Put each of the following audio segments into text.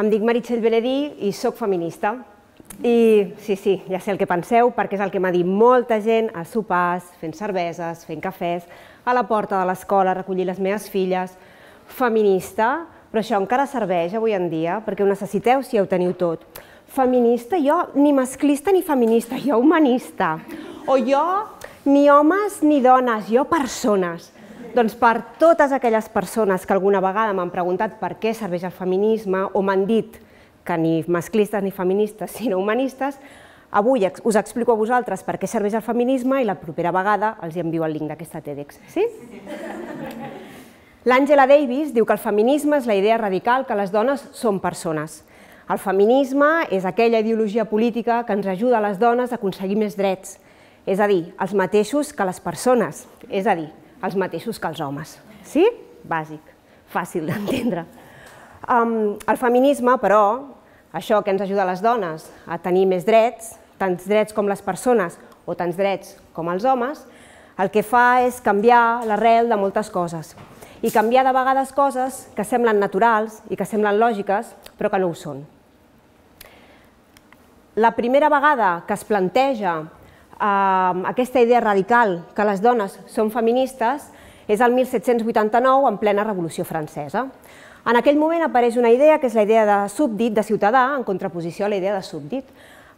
Em dic Meritxell Benedí i sóc feminista. I sí, sí, ja sé el que penseu, perquè és el que m'ha dit molta gent a sopars, fent cerveses, fent cafès, a la porta de l'escola, recollir les meves filles. Feminista, però això encara serveix avui en dia, perquè ho necessiteu si ja ho teniu tot. Feminista, jo ni masclista ni feminista, jo humanista. O jo ni homes ni dones, jo persones. Doncs per totes aquelles persones que alguna vegada m'han preguntat per què serveix el feminisme o m'han dit que ni masclistes ni feministes, sinó humanistes, avui us explico a vosaltres per què serveix el feminisme i la propera vegada els hi envio el link d'aquesta TEDx. Sí? L'Àngela Davis diu que el feminisme és la idea radical que les dones són persones. El feminisme és aquella ideologia política que ens ajuda a les dones a aconseguir més drets, és a dir, els mateixos que les persones, és a dir, els mateixos que els homes. Sí? Bàsic, fàcil d'entendre. Um, el feminisme, però, això que ens ajuda a les dones a tenir més drets, tants drets com les persones o tants drets com els homes, el que fa és canviar l'arrel de moltes coses i canviar de vegades coses que semblen naturals i que semblen lògiques, però que no ho són. La primera vegada que es planteja aquesta idea radical que les dones són feministes és el 1789, en plena Revolució Francesa. En aquell moment apareix una idea que és la idea de súbdit, de ciutadà, en contraposició a la idea de súbdit.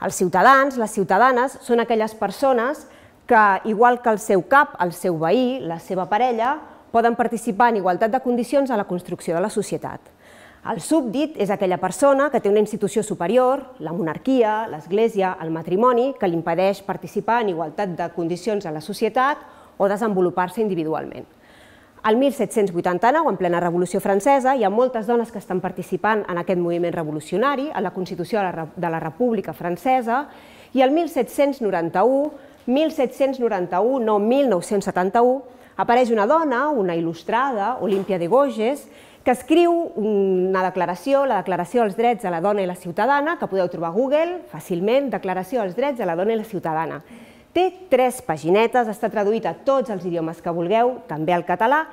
Els ciutadans, les ciutadanes, són aquelles persones que, igual que el seu cap, el seu veí, la seva parella, poden participar en igualtat de condicions a la construcció de la societat. El súbdit és aquella persona que té una institució superior, la monarquia, l'església, el matrimoni, que li impedeix participar en igualtat de condicions a la societat o desenvolupar-se individualment. Al 1789, en plena Revolució Francesa, hi ha moltes dones que estan participant en aquest moviment revolucionari, a la Constitució de la República Francesa, i el 1791, 1791, no 1971, apareix una dona, una il·lustrada, Olímpia de Goges, que escriu una declaració, la Declaració dels Drets de la Dona i la Ciutadana, que podeu trobar a Google fàcilment, Declaració dels Drets de la Dona i la Ciutadana. Té tres paginetes, està traduït a tots els idiomes que vulgueu, també al català,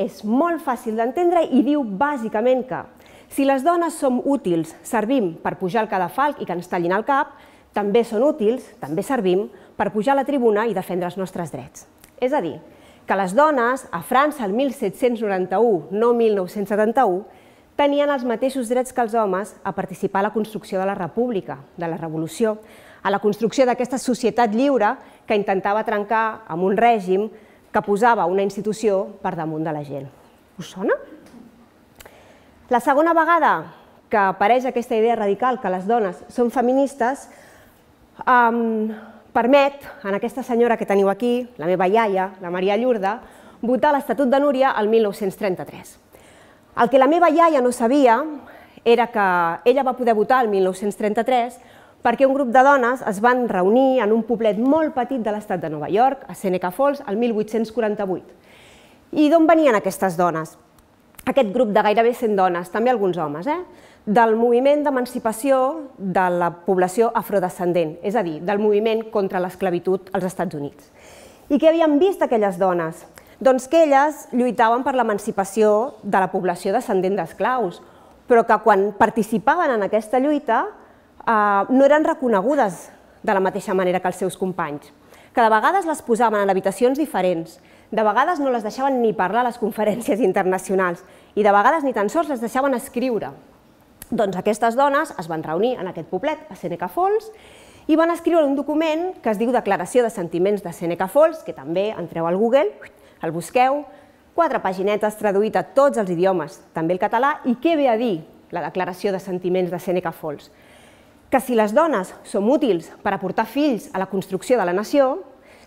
és molt fàcil d'entendre i diu bàsicament que si les dones som útils, servim per pujar el cadafalc i que ens tallin el cap, també són útils, també servim, per pujar a la tribuna i defendre els nostres drets. És a dir, que les dones, a França el 1791, no 1971, tenien els mateixos drets que els homes a participar a la construcció de la república, de la revolució, a la construcció d'aquesta societat lliure que intentava trencar amb un règim que posava una institució per damunt de la gent. Us sona? La segona vegada que apareix aquesta idea radical que les dones són feministes, permet en aquesta senyora que teniu aquí, la meva iaia, la Maria Llurda, votar l'Estatut de Núria el 1933. El que la meva iaia no sabia era que ella va poder votar el 1933 perquè un grup de dones es van reunir en un poblet molt petit de l'estat de Nova York, a Seneca Falls, el 1848. I d'on venien aquestes dones? Aquest grup de gairebé 100 dones, també alguns homes, eh? del moviment d'emancipació de la població afrodescendent, és a dir, del moviment contra l'esclavitud als Estats Units. I què havien vist aquelles dones? Doncs que elles lluitaven per l'emancipació de la població descendent d'esclaus, però que quan participaven en aquesta lluita eh, no eren reconegudes de la mateixa manera que els seus companys, que de vegades les posaven en habitacions diferents, de vegades no les deixaven ni parlar a les conferències internacionals i de vegades ni tan sols les deixaven escriure. Doncs aquestes dones es van reunir en aquest poblet, a Seneca Falls, i van escriure un document que es diu Declaració de Sentiments de Seneca Falls, que també entreu al Google, el busqueu, quatre paginetes traduït a tots els idiomes, també el català, i què ve a dir la Declaració de Sentiments de Seneca Falls? Que si les dones som útils per aportar fills a la construcció de la nació,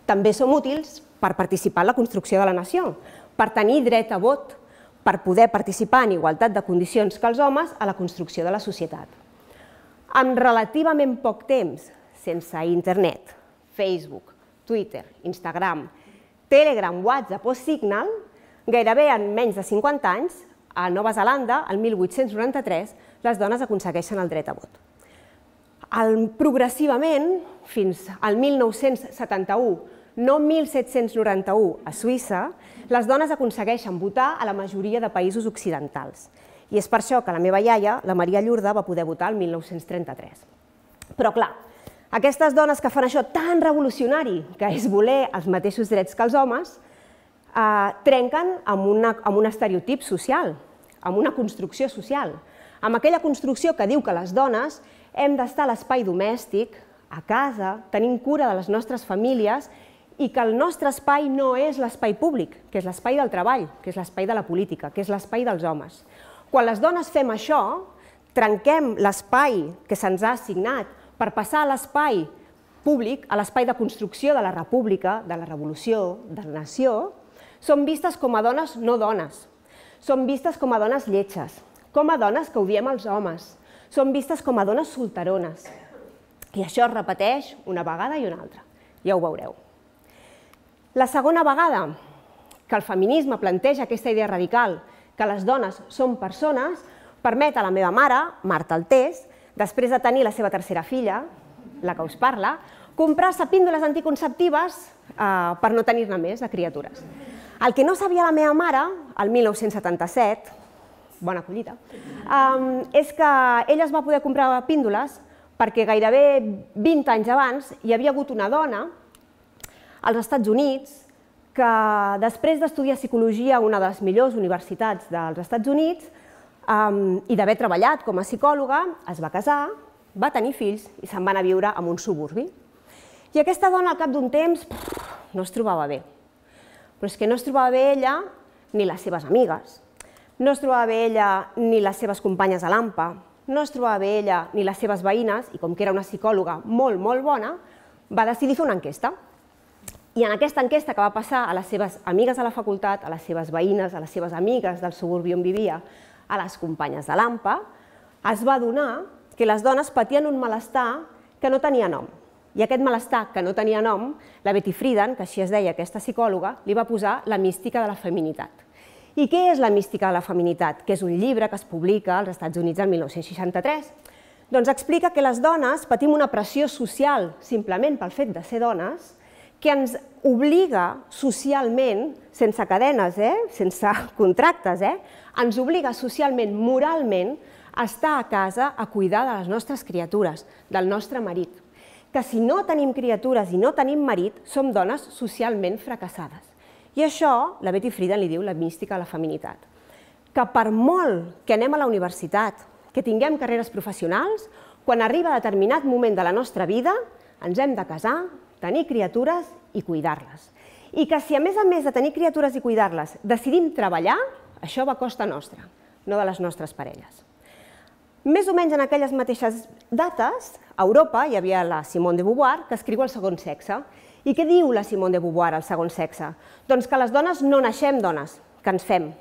també som útils per participar en la construcció de la nació, per tenir dret a vot, per poder participar en igualtat de condicions que els homes a la construcció de la societat. Amb relativament poc temps, sense internet, Facebook, Twitter, Instagram, Telegram, WhatsApp o Signal, gairebé en menys de 50 anys, a Nova Zelanda, el 1893, les dones aconsegueixen el dret a vot. El, progressivament, fins al 1971, no 1791 a Suïssa, les dones aconsegueixen votar a la majoria de països occidentals. I és per això que la meva iaia, la Maria Llurda, va poder votar el 1933. Però clar, aquestes dones que fan això tan revolucionari, que és voler els mateixos drets que els homes, eh, trenquen amb, una, amb un estereotip social, amb una construcció social, amb aquella construcció que diu que les dones hem d'estar a l'espai domèstic, a casa, tenint cura de les nostres famílies i que el nostre espai no és l'espai públic, que és l'espai del treball, que és l'espai de la política, que és l'espai dels homes. Quan les dones fem això, trenquem l'espai que se'ns ha assignat per passar a l'espai públic, a l'espai de construcció de la república, de la revolució, de la nació, són vistes com a dones no dones. Són vistes com a dones lletges, com a dones que odiem els homes. Són vistes com a dones solterones. I això es repeteix una vegada i una altra. Ja ho veureu. La segona vegada que el feminisme planteja aquesta idea radical que les dones són persones, permet a la meva mare, Marta Altés, després de tenir la seva tercera filla, la que us parla, comprar-se píndoles anticonceptives eh, per no tenir-ne més de criatures. El que no sabia la meva mare, el 1977, bona collita, eh, és que ella es va poder comprar píndoles perquè gairebé 20 anys abans hi havia hagut una dona als Estats Units, que després d'estudiar psicologia a una de les millors universitats dels Estats Units um, i d'haver treballat com a psicòloga, es va casar, va tenir fills i se'n va anar a viure en un suburbi. I aquesta dona, al cap d'un temps, no es trobava bé. Però és que no es trobava bé ella ni les seves amigues, no es trobava bé ella ni les seves companyes a l'AMPA, no es trobava bé ella ni les seves veïnes, i com que era una psicòloga molt, molt bona, va decidir fer una enquesta i en aquesta enquesta que va passar a les seves amigues de la facultat, a les seves veïnes, a les seves amigues del suburbi on vivia, a les companyes de l'AMPA, es va donar que les dones patien un malestar que no tenia nom. I aquest malestar que no tenia nom, la Betty Friedan, que així es deia aquesta psicòloga, li va posar la mística de la feminitat. I què és la mística de la feminitat? Que és un llibre que es publica als Estats Units el 1963. Doncs explica que les dones patim una pressió social simplement pel fet de ser dones, que ens obliga socialment, sense cadenes, eh? sense contractes, eh? ens obliga socialment, moralment, a estar a casa a cuidar de les nostres criatures, del nostre marit. Que si no tenim criatures i no tenim marit, som dones socialment fracassades. I això la Betty Friedan li diu la mística a la feminitat. Que per molt que anem a la universitat, que tinguem carreres professionals, quan arriba determinat moment de la nostra vida, ens hem de casar, tenir criatures i cuidar-les. I que si a més a més de tenir criatures i cuidar-les decidim treballar, això va a costa nostra, no de les nostres parelles. Més o menys en aquelles mateixes dates, a Europa hi havia la Simone de Beauvoir, que escriu el segon sexe. I què diu la Simone de Beauvoir al segon sexe? Doncs que les dones no naixem dones, que ens fem.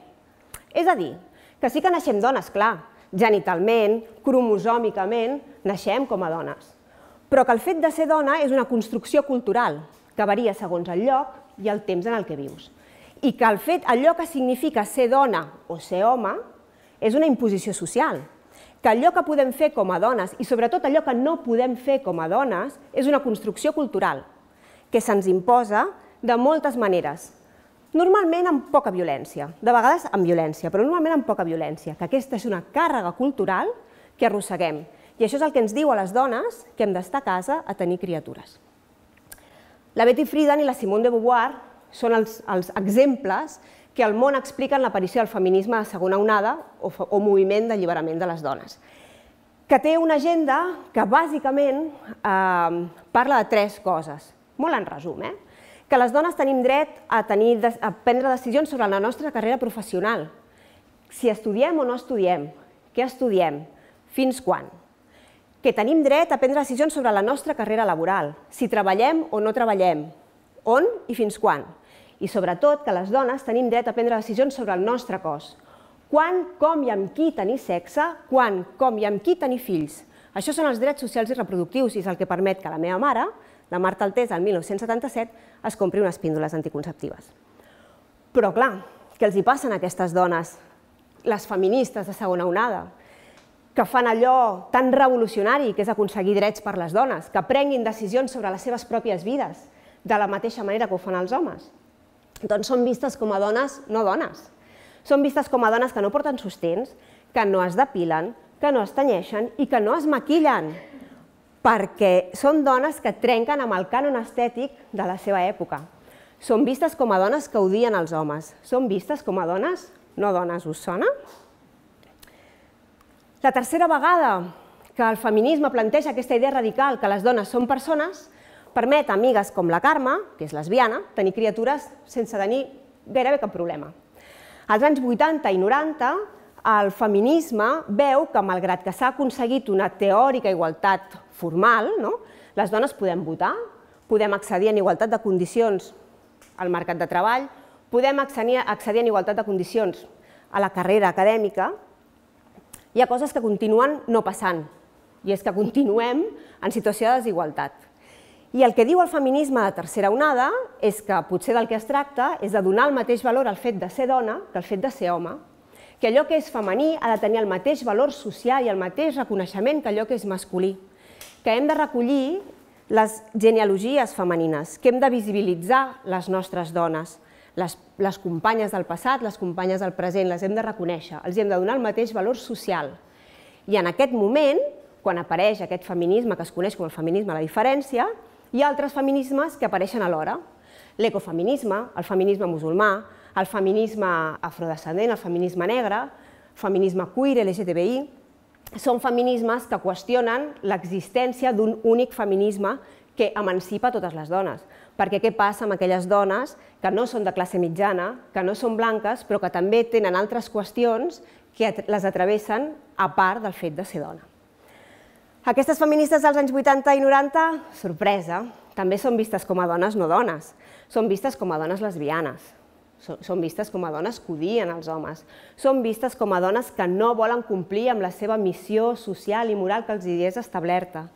És a dir, que sí que naixem dones, clar, genitalment, cromosòmicament, naixem com a dones però que el fet de ser dona és una construcció cultural que varia segons el lloc i el temps en el que vius. I que el fet, allò que significa ser dona o ser home, és una imposició social. Que allò que podem fer com a dones i sobretot allò que no podem fer com a dones és una construcció cultural que se'ns imposa de moltes maneres, normalment amb poca violència, de vegades amb violència, però normalment amb poca violència, que aquesta és una càrrega cultural que arrosseguem i això és el que ens diu a les dones que hem d'estar a casa a tenir criatures. La Betty Friedan i la Simone de Beauvoir són els, els exemples que al món expliquen l'aparició del feminisme de segona onada o, o moviment d'alliberament de les dones, que té una agenda que bàsicament eh, parla de tres coses, molt en resum, eh? que les dones tenim dret a, tenir, a prendre decisions sobre la nostra carrera professional, si estudiem o no estudiem, què estudiem, fins quan que tenim dret a prendre decisions sobre la nostra carrera laboral, si treballem o no treballem, on i fins quan. I sobretot que les dones tenim dret a prendre decisions sobre el nostre cos. Quan, com i amb qui tenir sexe, quan, com i amb qui tenir fills. Això són els drets socials i reproductius i és el que permet que la meva mare, la Marta Altés, el 1977, es compri unes píndoles anticonceptives. Però clar, què els hi passen a aquestes dones, les feministes de segona onada? que fan allò tan revolucionari que és aconseguir drets per les dones, que prenguin decisions sobre les seves pròpies vides, de la mateixa manera que ho fan els homes. Doncs són vistes com a dones no dones. Són vistes com a dones que no porten sostens, que no es depilen, que no es tanyeixen i que no es maquillen, perquè són dones que trenquen amb el cànon estètic de la seva època. Són vistes com a dones que odien els homes. Són vistes com a dones no dones. Us sona? La tercera vegada que el feminisme planteja aquesta idea radical que les dones són persones, permet a amigues com la Carme, que és lesbiana, tenir criatures sense tenir gairebé cap problema. Als anys 80 i 90, el feminisme veu que, malgrat que s'ha aconseguit una teòrica igualtat formal, no? les dones podem votar, podem accedir en igualtat de condicions al mercat de treball, podem accedir en igualtat de condicions a la carrera acadèmica, hi ha coses que continuen no passant, i és que continuem en situació de desigualtat. I el que diu el feminisme de tercera onada és que potser del que es tracta és de donar el mateix valor al fet de ser dona que al fet de ser home, que allò que és femení ha de tenir el mateix valor social i el mateix reconeixement que allò que és masculí, que hem de recollir les genealogies femenines, que hem de visibilitzar les nostres dones, les, les companyes del passat, les companyes del present, les hem de reconèixer, els hem de donar el mateix valor social. I en aquest moment, quan apareix aquest feminisme que es coneix com el feminisme a la diferència, hi ha altres feminismes que apareixen alhora. L'ecofeminisme, el feminisme musulmà, el feminisme afrodescendent, el feminisme negre, el feminisme queer, LGTBI, són feminismes que qüestionen l'existència d'un únic feminisme que emancipa totes les dones. Perquè què passa amb aquelles dones que no són de classe mitjana, que no són blanques, però que també tenen altres qüestions que les atreveixen a part del fet de ser dona. Aquestes feministes dels anys 80 i 90, sorpresa, també són vistes com a dones no dones, són vistes com a dones lesbianes, són vistes com a dones que odien els homes, són vistes com a dones que no volen complir amb la seva missió social i moral que els hi és establerta.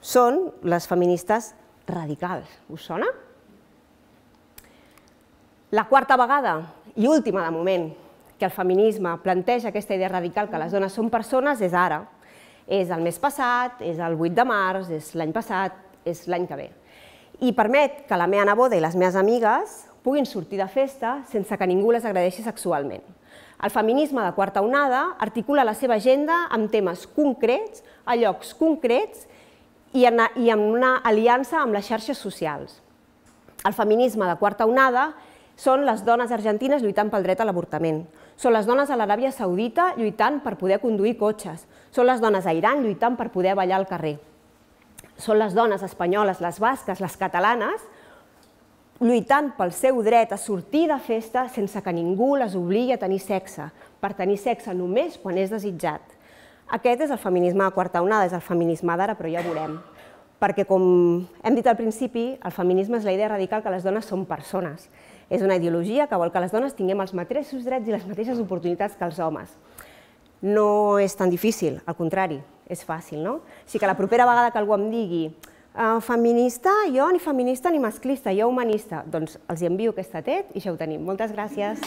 Són les feministes radical. Us sona? La quarta vegada, i última de moment, que el feminisme planteja aquesta idea radical que les dones són persones és ara. És el mes passat, és el 8 de març, és l'any passat, és l'any que ve. I permet que la meva neboda i les meves amigues puguin sortir de festa sense que ningú les agredeixi sexualment. El feminisme de quarta onada articula la seva agenda amb temes concrets, a llocs concrets i en, i en una aliança amb les xarxes socials. El feminisme de quarta onada són les dones argentines lluitant pel dret a l'avortament. Són les dones a l'Aràbia Saudita lluitant per poder conduir cotxes. Són les dones a Iran lluitant per poder ballar al carrer. Són les dones espanyoles, les basques, les catalanes, lluitant pel seu dret a sortir de festa sense que ningú les obligui a tenir sexe, per tenir sexe només quan és desitjat. Aquest és el feminisme de quarta onada, és el feminisme d'ara, però ja ho veurem. Perquè, com hem dit al principi, el feminisme és la idea radical que les dones són persones. És una ideologia que vol que les dones tinguem els mateixos drets i les mateixes oportunitats que els homes. No és tan difícil, al contrari, és fàcil, no? Així que la propera vegada que algú em digui ah, feminista, jo ni feminista ni masclista, jo humanista. Doncs els hi envio aquesta TED i ja ho tenim. Moltes gràcies.